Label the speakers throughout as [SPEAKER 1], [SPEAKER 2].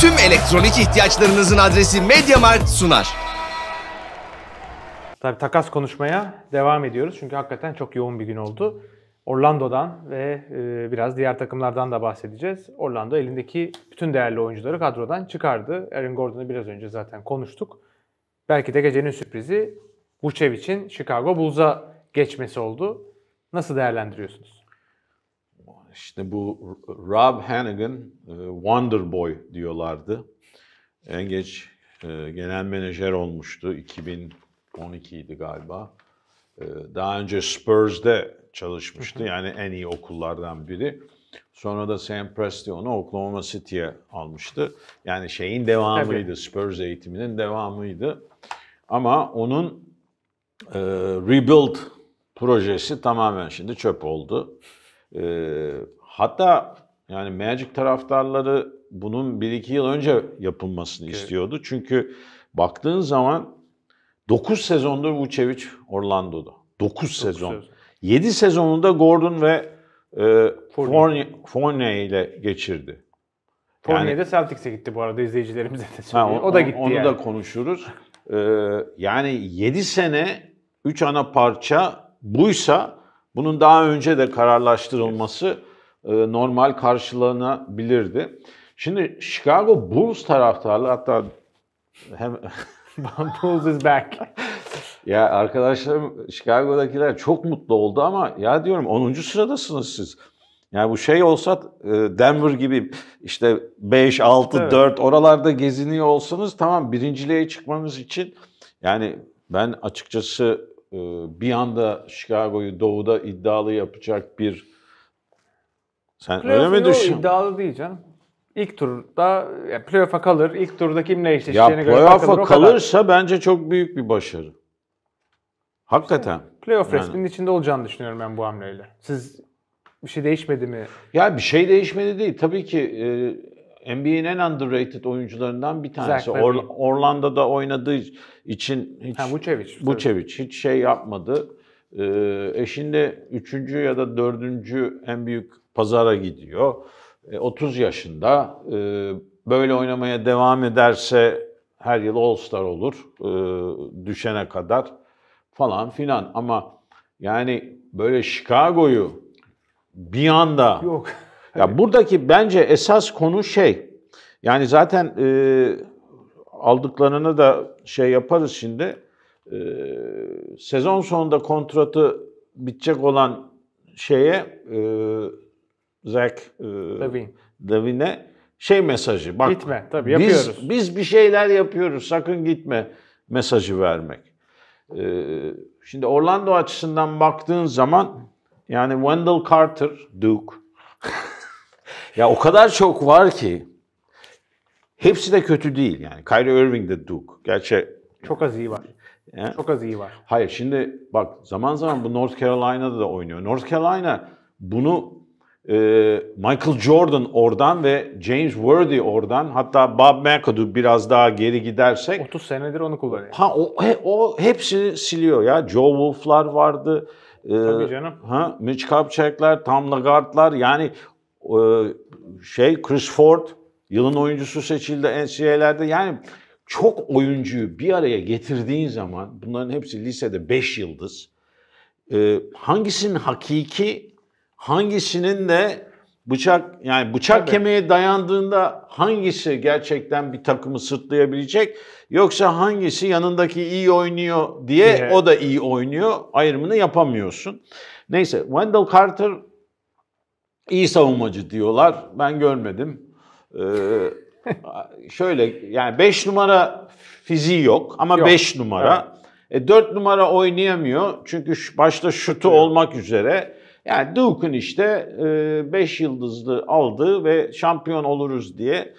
[SPEAKER 1] tüm elektronik ihtiyaçlarınızın adresi MediaMarkt sunar. Tabii takas konuşmaya devam ediyoruz çünkü hakikaten çok yoğun bir gün oldu. Orlando'dan ve e, biraz diğer takımlardan da bahsedeceğiz. Orlando elindeki bütün değerli oyuncuları kadrodan çıkardı. Aaron Gordon'u biraz önce zaten konuştuk. Belki de gecenin sürprizi Vucevic'in Chicago Bulls'a geçmesi oldu. Nasıl değerlendiriyorsunuz?
[SPEAKER 2] işte bu Rob Hannigan e, Wonder Boy diyorlardı. En geç e, genel menajer olmuştu. 2012 idi galiba. E, daha önce Spurs'de çalışmıştı. Yani en iyi okullardan biri. Sonra da Sam Presti onu Oklahoma City'ye almıştı. Yani şeyin devamıydı. Spurs eğitiminin devamıydı. Ama onun e, Rebuild projesi tamamen şimdi çöp oldu. E, hatta yani Magic taraftarları bunun 1-2 yıl önce yapılmasını evet. istiyordu. Çünkü baktığın zaman 9 sezondur Vucevic Orlando'da. 9 sezon. sezon. 7 sezonunda Gordon ve e, Fournier. Fournier ile geçirdi. Fournier yani,
[SPEAKER 1] de Celtics'e gitti bu arada izleyicilerimize de ha, o, o da gitti onu yani. da
[SPEAKER 2] konuşuruz. Ee, yani 7 sene 3 ana parça buysa bunun daha önce de kararlaştırılması e, normal karşılanabilirdi. Şimdi Chicago Bulls taraftarları hatta hem Bulls is back. ya arkadaşlarım Chicago'dakiler çok mutlu oldu ama ya diyorum 10. sıradasınız siz. Yani bu şey olsa e, Denver gibi işte 5, 6, evet. 4 oralarda geziniyor olsanız tamam birinciliğe çıkmanız için yani ben açıkçası e, bir anda Chicago'yu doğuda iddialı yapacak bir sen playoff öyle mi düşünüyorsun?
[SPEAKER 1] İddialı değil canım. İlk turda yani playoff'a kalır. İlk turda kimle eşleşeceğine göre bakılır. Playoff'a kalırsa
[SPEAKER 2] kadar. bence çok büyük bir başarı. Hakikaten. İşte, playoff yani. resminin
[SPEAKER 1] içinde olacağını düşünüyorum ben bu hamleyle. Siz bir şey değişmedi mi?
[SPEAKER 2] Ya bir şey değişmedi değil. Tabii ki e, NBA'nin en underrated oyuncularından bir tanesi. Or- Orlando'da oynadığı için hiç ha, Vucevic, Vucevic hiç şey yapmadı. Ee, e şimdi ya da dördüncü en büyük pazara gidiyor. E, 30 yaşında. E, böyle oynamaya devam ederse her yıl All-Star olur e, düşene kadar falan filan. Ama yani böyle Chicago'yu bir anda Yok. Ya buradaki bence esas konu şey. Yani zaten e, aldıklarını da şey yaparız şimdi. E, sezon sonunda kontratı bitecek olan şeye e, Zach e, Levine. şey mesajı. Bak, Gitme tabii yapıyoruz. Biz, biz bir şeyler yapıyoruz sakın gitme mesajı vermek. E, şimdi Orlando açısından baktığın zaman yani Wendell Carter, Duke, ya o kadar çok var ki. Hepsi de kötü değil yani. Kyrie Irving de Duke. Gerçi çok az iyi var. He? Çok az iyi var. Hayır şimdi bak zaman zaman bu North Carolina'da da oynuyor. North Carolina bunu e, Michael Jordan oradan ve James Worthy oradan hatta Bob McAdoo biraz daha geri gidersek. 30 senedir onu kullanıyor. Ha o, he, o hepsi siliyor ya. Joe Wolf'lar vardı. E, Tabii canım. Ha, Mitch Kupchak'lar, Tom Lagarde'lar yani e, şey Chris Ford yılın oyuncusu seçildi NCAA'lerde. Yani çok oyuncuyu bir araya getirdiğin zaman bunların hepsi lisede 5 yıldız. E, hangisinin hakiki, hangisinin de bıçak yani bıçak Tabii. kemiğe dayandığında hangisi gerçekten bir takımı sırtlayabilecek yoksa hangisi yanındaki iyi oynuyor diye evet. o da iyi oynuyor ayrımını yapamıyorsun. Neyse Wendell Carter iyi savunmacı diyorlar. Ben görmedim. Ee, şöyle yani 5 numara fiziği yok ama 5 numara. Evet. E, numara oynayamıyor. Çünkü başta şutu olmak üzere. Yani Duke'un işte 5 e, yıldızlı aldığı ve şampiyon oluruz diye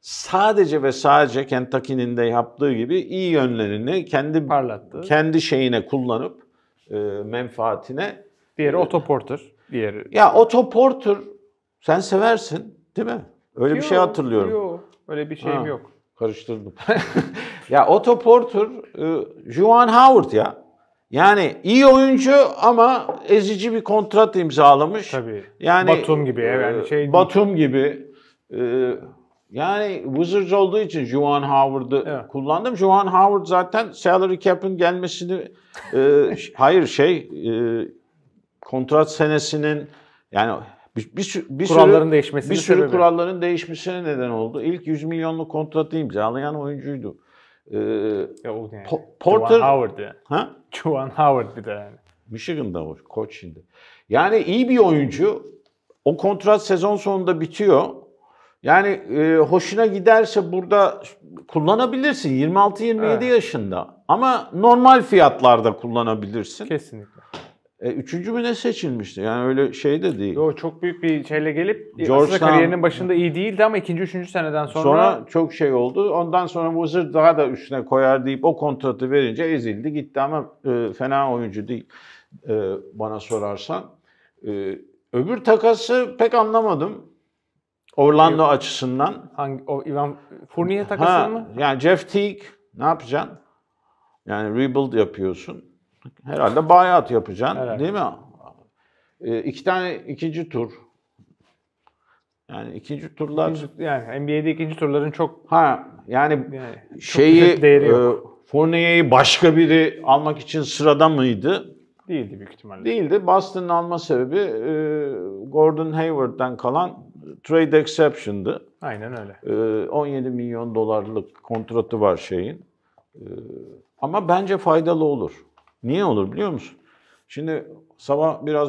[SPEAKER 2] sadece ve sadece Kentucky'nin de yaptığı gibi iyi yönlerini kendi parlattı. Kendi şeyine kullanıp e, menfaatine Diğeri e, Otto Porter diğeri. Ya Otto Porter sen seversin değil mi? Öyle yok, bir şey hatırlıyorum. Yok öyle bir şeyim ha, yok. Karıştırdım. ya Otto Porter, e, Juan Howard ya. Yani iyi oyuncu ama ezici bir kontrat imzalamış. Tabii. Yani Batum gibi e, yani şey Batum gibi e, yani Wizards olduğu için Juan Howard'ı evet. kullandım. Juan Howard zaten salary cap'in gelmesini e, hayır şey e, kontrat senesinin yani bir, bir, bir kuralların sürü, bir sürü kuralların değişmesine neden oldu. İlk 100 milyonluk kontratı imzalayan oyuncuydu. Ee, yani. Porter Juan Howard Ha? Juan Howard bir de yani. Michigan'da o koç şimdi. Yani iyi bir oyuncu. O kontrat sezon sonunda bitiyor. Yani e, hoşuna giderse burada kullanabilirsin 26-27 evet. yaşında. Ama normal fiyatlarda kullanabilirsin. Kesinlikle. E, üçüncü mü ne seçilmişti? Yani öyle şey de değil.
[SPEAKER 1] Yo, çok büyük bir şeyle gelip Georgetown, aslında kariyerinin başında iyi değildi ama ikinci, üçüncü seneden sonra... Sonra
[SPEAKER 2] çok şey oldu. Ondan sonra Wizard daha da üstüne koyar deyip o kontratı verince ezildi gitti ama e, fena oyuncu değil e, bana sorarsan. E, öbür takası pek anlamadım. Orlando Yok. açısından. Hangi,
[SPEAKER 1] o Ivan Fournier takası ha,
[SPEAKER 2] mı? Yani Jeff Teague ne yapacaksın? Yani rebuild yapıyorsun. Herhalde bayat yapacaksın Herhalde. değil mi? E, iki tane ikinci tur. Yani ikinci turlar... İkinci, yani NBA'de ikinci turların çok... Ha yani, yani şeyi... E, Fournier'i başka biri almak için sırada mıydı? Değildi büyük ihtimalle. Değildi. Boston'ın alma sebebi e, Gordon Hayward'dan kalan trade exception'dı. Aynen öyle. E, 17 milyon dolarlık kontratı var şeyin. E, ama bence faydalı olur. Niye olur biliyor musun? Şimdi sabah biraz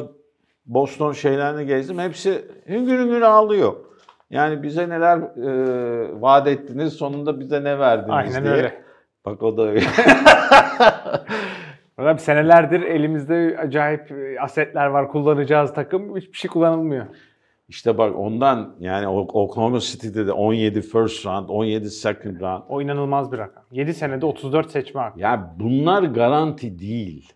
[SPEAKER 2] Boston şeylerini gezdim. Hepsi hüngür hüngür ağlıyor. Yani bize neler e, vaat ettiniz, sonunda bize ne verdiniz Aynen diye. öyle. Bak o da öyle.
[SPEAKER 1] Abi senelerdir elimizde acayip e, asetler var kullanacağız takım hiçbir şey kullanılmıyor.
[SPEAKER 2] İşte bak ondan yani Oklahoma City'de de 17 first round, 17 second round.
[SPEAKER 1] O inanılmaz bir rakam. 7 senede 34 seçme hakkı.
[SPEAKER 2] Ya bunlar garanti değil.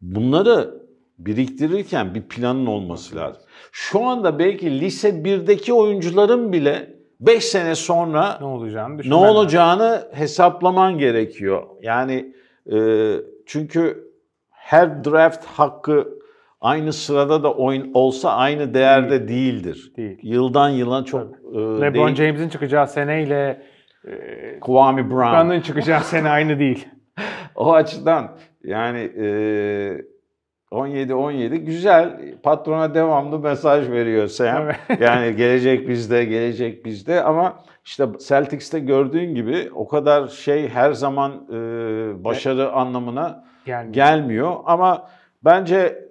[SPEAKER 2] Bunları biriktirirken bir planın olması lazım. Şu anda belki lise 1'deki oyuncuların bile 5 sene sonra ne olacağını, ne olacağını hesaplaman gerekiyor. Yani e, çünkü her draft hakkı aynı sırada da oyun olsa aynı değerde Değil. değildir. Değil. Yıldan yıla çok e, LeBron
[SPEAKER 1] James'in çıkacağı
[SPEAKER 2] seneyle e, Kwame Brown'ın çıkacağı sene aynı değil. o açıdan yani e, 17 17 güzel patrona devamlı mesaj veriyor Sam. yani gelecek bizde, gelecek bizde ama işte Celtics'te gördüğün gibi o kadar şey her zaman e, başarı evet. anlamına gelmiyor. gelmiyor ama bence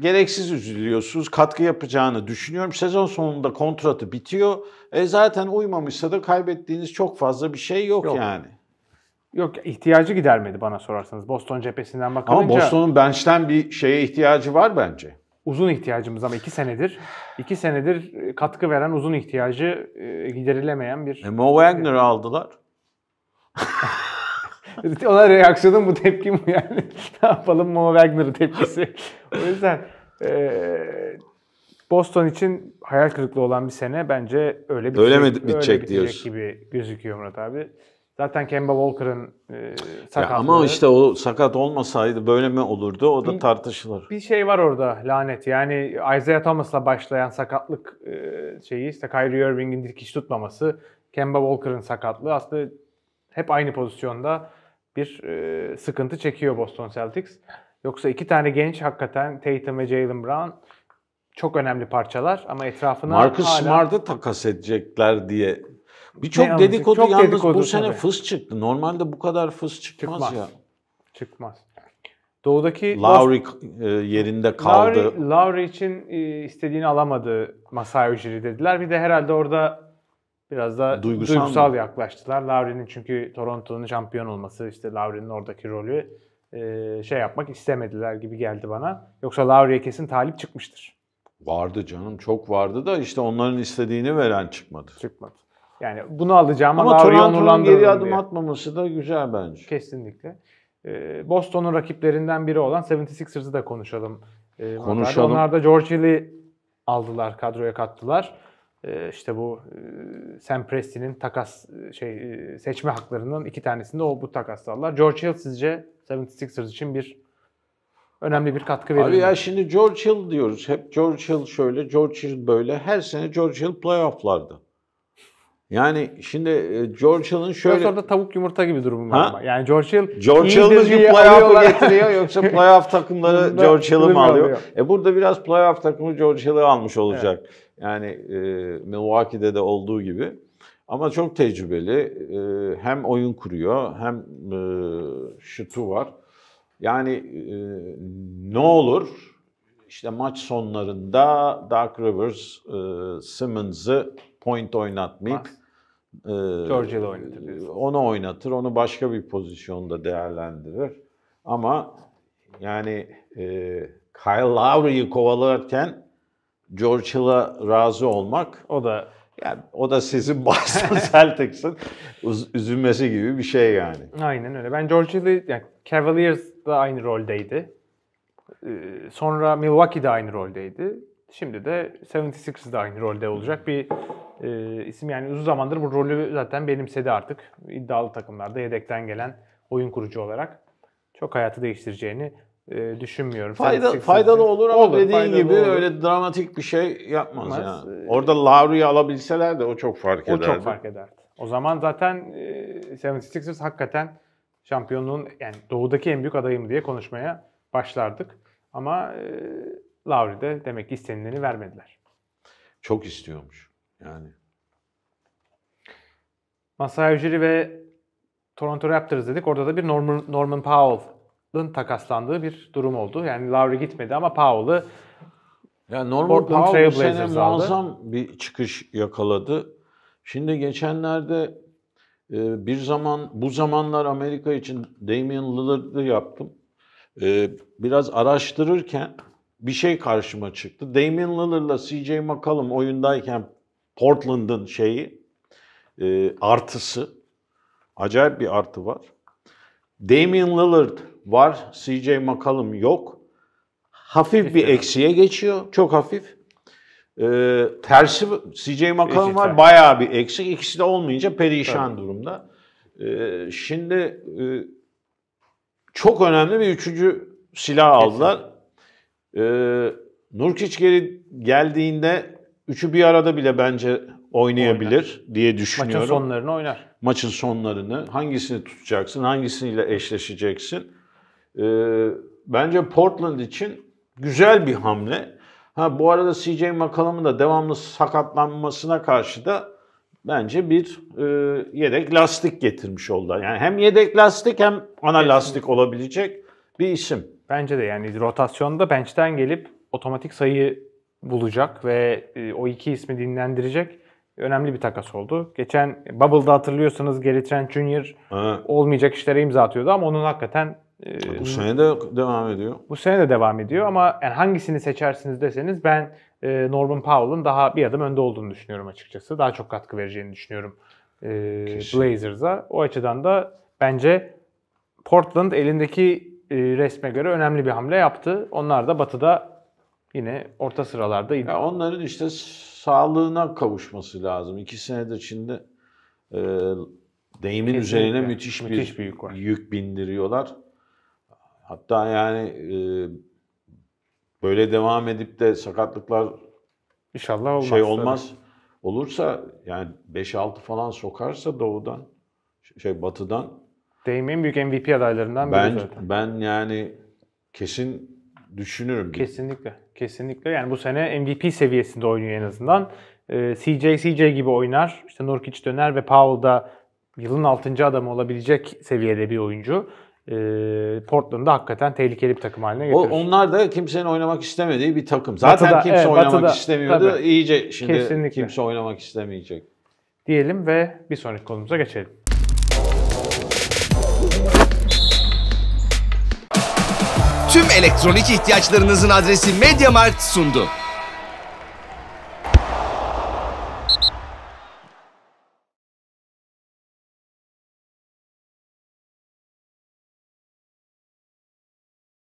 [SPEAKER 2] gereksiz üzülüyorsunuz. Katkı yapacağını düşünüyorum. Sezon sonunda kontratı bitiyor. E zaten uymamışsa da kaybettiğiniz çok fazla bir şey yok, yok. yani. Yok ihtiyacı gidermedi bana sorarsanız.
[SPEAKER 1] Boston cephesinden bakılınca. Ama Boston'un
[SPEAKER 2] bench'ten bir şeye ihtiyacı var bence. Uzun ihtiyacımız
[SPEAKER 1] ama iki senedir. iki senedir katkı veren uzun ihtiyacı e, giderilemeyen bir...
[SPEAKER 2] E, Mo Wagner'ı aldılar. Ona reaksiyonum bu tepki bu yani. ne yapalım Mo Wagner tepkisi. o yüzden e,
[SPEAKER 1] Boston için hayal kırıklığı olan bir sene bence öyle bir öyle mi bitecek, öyle bitecek diyorsun. gibi gözüküyor Murat abi. Zaten Kemba Walker'ın e, sakatlığı. Ya ama işte
[SPEAKER 2] o sakat olmasaydı böyle mi olurdu o da bir, tartışılır.
[SPEAKER 1] Bir şey var orada lanet. Yani Isaiah Thomas'la başlayan sakatlık e, şeyi işte Kyrie Irving'in dikiş tutmaması, Kemba Walker'ın sakatlığı aslında hep aynı pozisyonda bir e, sıkıntı çekiyor Boston Celtics. Yoksa iki tane genç hakikaten Tatum ve Jalen Brown çok önemli parçalar ama etrafına Marcus hala...
[SPEAKER 2] Smart'ı takas edecekler diye Birçok dedikodu çok yalnız dedikodu, bu sene tabii. fıs çıktı. Normalde bu kadar fıs çıkmaz, çıkmaz. ya. Çıkmaz. Doğudaki Lowry Boston, e, yerinde kaldı. Lowry,
[SPEAKER 1] Lowry için e, istediğini alamadı Masai Ujiri dediler. Bir de herhalde orada biraz da duygusal, duygusal yaklaştılar. Lowry'nin çünkü Toronto'nun şampiyon olması, işte Lowry'nin oradaki rolü e, şey yapmak istemediler gibi geldi bana.
[SPEAKER 2] Yoksa Lowry'e kesin talip çıkmıştır. Vardı canım çok vardı da işte onların istediğini veren çıkmadı. Çıkmadı. Yani
[SPEAKER 1] bunu alacağım ama Toronto'nun geri adım diye.
[SPEAKER 2] atmaması da güzel bence. Kesinlikle. E,
[SPEAKER 1] Boston'un rakiplerinden biri olan 76ers'ı da konuşalım. Ee, konuşalım. Onlar da George Hill'i aldılar, kadroya kattılar. Ee, işte bu e, Sam Presti'nin takas e, şey e, seçme haklarının iki tanesinde o bu takas takaslarlar. George Hill sizce 76ers için bir önemli bir katkı verir. Abi ya
[SPEAKER 2] şimdi George Hill diyoruz. Hep George Hill şöyle, George Hill böyle. Her sene George Hill playoff'larda. Yani şimdi George Hill'ın şöyle... Sonra
[SPEAKER 1] tavuk yumurta gibi durumu var. Ama. Yani George Hill George Hill'ın bir playoff'u getiriyor yoksa playoff
[SPEAKER 2] takımları George Hill'ı mı alıyor? alıyor? E burada biraz playoff takımı George Hill'ı almış olacak. Evet. Yani e, Milwaukee'de de olduğu gibi. Ama çok tecrübeli. E, hem oyun kuruyor hem e, şutu var. Yani e, ne olur? işte maç sonlarında Dark Rivers e, Simmons'ı point oynatmayıp Mas. e, Onu oynatır. Onu başka bir pozisyonda değerlendirir. Ama yani e, Kyle Lowry'i kovalarken George Hill'a razı olmak o da yani o da sizin Boston Celtics'in üzülmesi gibi bir şey yani.
[SPEAKER 1] Aynen öyle. Ben George Hill'i yani Cavaliers da aynı roldeydi. Ee, sonra Milwaukee de aynı roldeydi. Şimdi de 76ers'da aynı rolde olacak bir e, isim. Yani uzun zamandır bu rolü zaten benimsedi artık. İddialı takımlarda yedekten gelen oyun kurucu olarak. Çok hayatı değiştireceğini e, düşünmüyorum. Fayda, Sen, faydalı olur ama olur, dediğin gibi olur. öyle
[SPEAKER 2] dramatik bir şey yapmaz, yapmaz. yani. Orada Lowry'i alabilseler de o çok fark eder. O çok fark
[SPEAKER 1] eder. O zaman zaten e, 76ers hakikaten şampiyonluğun yani doğudaki en büyük adayım diye konuşmaya başlardık. Ama e, Lowry de demek ki istenileni vermediler.
[SPEAKER 2] Çok istiyormuş yani.
[SPEAKER 1] Masai Ujiri ve Toronto Raptors dedik. Orada da bir Norman, Norman Powell Portland'ın takaslandığı bir durum oldu. Yani Lowry gitmedi ama Powell'ı ya Norman Portland Powell bu sene muazzam
[SPEAKER 2] bir çıkış yakaladı. Şimdi geçenlerde e, bir zaman bu zamanlar Amerika için Damian Lillard'ı yaptım. E, biraz araştırırken bir şey karşıma çıktı. Damian Lillard'la CJ McCollum oyundayken Portland'ın şeyi e, artısı acayip bir artı var. Damian Lillard var. CJ McCollum yok. Hafif bir eksiye geçiyor. Çok hafif. Ee, tersi CJ McCollum var. Bayağı bir eksik. İkisi de olmayınca perişan Tabii. durumda. Ee, şimdi e, çok önemli bir üçüncü silah aldılar. Ee, Nurkic geri geldiğinde üçü bir arada bile bence oynayabilir oynar. diye düşünüyorum. Maçın sonlarını oynar. Maçın sonlarını hangisini tutacaksın, hangisiyle eşleşeceksin? E, bence Portland için güzel bir hamle. Ha bu arada CJ McCollum'un da devamlı sakatlanmasına karşı da bence bir e, yedek lastik getirmiş oldular. Yani hem yedek lastik hem ana lastik olabilecek
[SPEAKER 1] bir isim. Bence de yani rotasyonda bench'ten gelip otomatik sayı bulacak ve e, o iki ismi dinlendirecek önemli bir takas oldu. Geçen Bubble'da hatırlıyorsanız Gary Trent Jr. Ha. olmayacak işlere imza atıyordu ama onun hakikaten ee, bu sene de devam ediyor. Bu sene de devam ediyor ama yani hangisini seçersiniz deseniz ben e, Norman Powell'ın daha bir adım önde olduğunu düşünüyorum açıkçası. Daha çok katkı vereceğini düşünüyorum e, Blazers'a. O açıdan da bence Portland elindeki
[SPEAKER 2] e, resme göre önemli bir hamle yaptı. Onlar da batıda yine orta sıralarda. Ya onların işte sağlığına kavuşması lazım. İki senedir Çin'de e, deyimin Kesinlikle. üzerine müthiş, müthiş bir, bir yük, yük bindiriyorlar. Hatta yani e, böyle devam edip de sakatlıklar İnşallah olmaz. Şey olmaz. Tabii. Olursa yani 5-6 falan sokarsa doğudan şey batıdan Deyimin büyük MVP adaylarından ben, biri zaten.
[SPEAKER 1] Ben yani kesin düşünürüm. Kesinlikle. Kesinlikle. Yani bu sene MVP seviyesinde oynuyor en azından. Ee, CJ CJ gibi oynar. İşte Nurkic döner ve Powell da yılın 6. adamı olabilecek seviyede bir oyuncu e, ee, Portland'da hakikaten tehlikeli bir takım haline getirir.
[SPEAKER 2] onlar da kimsenin oynamak istemediği bir takım. Zaten batı'da, kimse evet, oynamak batı'da, istemiyordu. Tabii. İyice şimdi Kesinlikle. kimse oynamak istemeyecek.
[SPEAKER 1] Diyelim ve bir sonraki konumuza geçelim.
[SPEAKER 2] Tüm elektronik ihtiyaçlarınızın adresi MediaMarkt sundu.